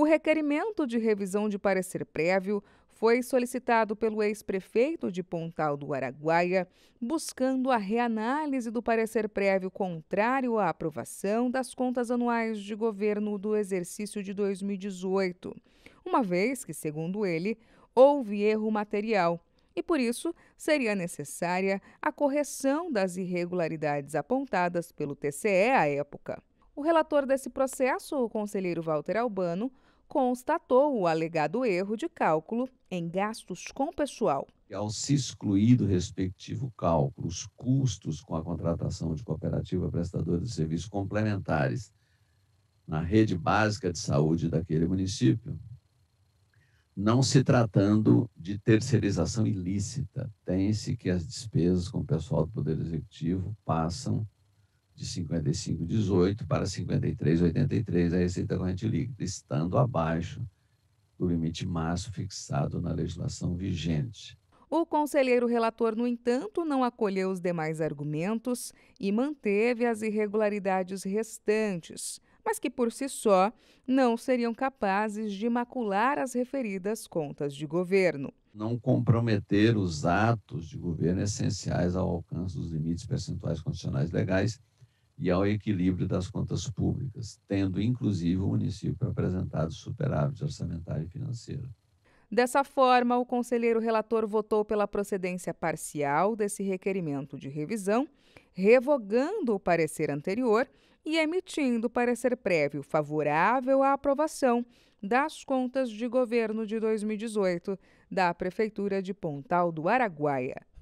O requerimento de revisão de parecer prévio foi solicitado pelo ex-prefeito de Pontal do Araguaia, buscando a reanálise do parecer prévio contrário à aprovação das contas anuais de governo do exercício de 2018, uma vez que, segundo ele, houve erro material e, por isso, seria necessária a correção das irregularidades apontadas pelo TCE à época. O relator desse processo, o conselheiro Walter Albano, constatou o alegado erro de cálculo em gastos com pessoal. Ao se excluir do respectivo cálculo os custos com a contratação de cooperativa prestadora de serviços complementares na rede básica de saúde daquele município, não se tratando de terceirização ilícita, tem-se que as despesas com o pessoal do Poder Executivo passam de 55,18 para 53,83 a receita corrente líquida, estando abaixo do limite máximo fixado na legislação vigente. O conselheiro relator, no entanto, não acolheu os demais argumentos e manteve as irregularidades restantes, mas que por si só não seriam capazes de macular as referidas contas de governo. Não comprometer os atos de governo essenciais ao alcance dos limites percentuais condicionais legais e ao equilíbrio das contas públicas, tendo inclusive o município apresentado superávit orçamentário e financeiro. Dessa forma, o conselheiro relator votou pela procedência parcial desse requerimento de revisão, revogando o parecer anterior e emitindo parecer prévio favorável à aprovação das contas de governo de 2018 da Prefeitura de Pontal do Araguaia.